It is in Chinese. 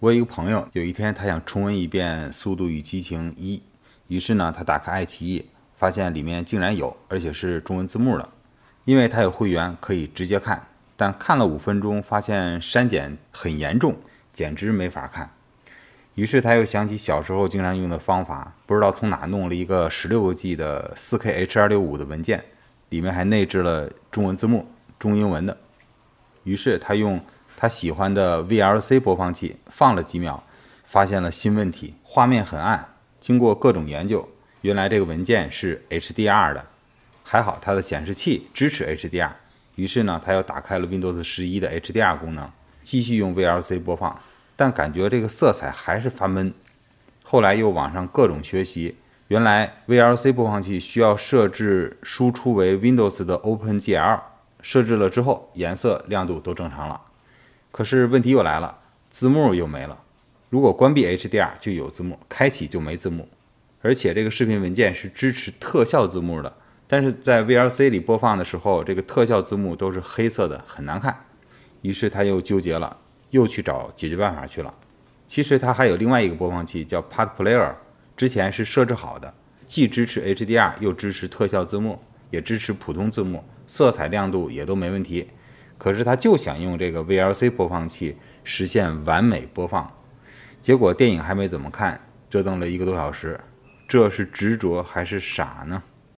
我有一个朋友，有一天他想重温一遍《速度与激情一》，于是呢，他打开爱奇艺，发现里面竟然有，而且是中文字幕的。因为他有会员，可以直接看。但看了五分钟，发现删减很严重，简直没法看。于是他又想起小时候经常用的方法，不知道从哪弄了一个十六个 G 的 4K H.265 的文件，里面还内置了中文字幕，中英文的。于是他用。他喜欢的 VLC 播放器放了几秒，发现了新问题：画面很暗。经过各种研究，原来这个文件是 HDR 的，还好他的显示器支持 HDR。于是呢，他又打开了 Windows 十一的 HDR 功能，继续用 VLC 播放，但感觉这个色彩还是发闷。后来又网上各种学习，原来 VLC 播放器需要设置输出为 Windows 的 OpenGL。设置了之后，颜色亮度都正常了。可是问题又来了，字幕又没了。如果关闭 HDR 就有字幕，开启就没字幕。而且这个视频文件是支持特效字幕的，但是在 VLC 里播放的时候，这个特效字幕都是黑色的，很难看。于是他又纠结了，又去找解决办法去了。其实他还有另外一个播放器叫 Part Player，之前是设置好的，既支持 HDR，又支持特效字幕，也支持普通字幕，色彩亮度也都没问题。可是他就想用这个 VLC 播放器实现完美播放，结果电影还没怎么看，折腾了一个多小时，这是执着还是傻呢？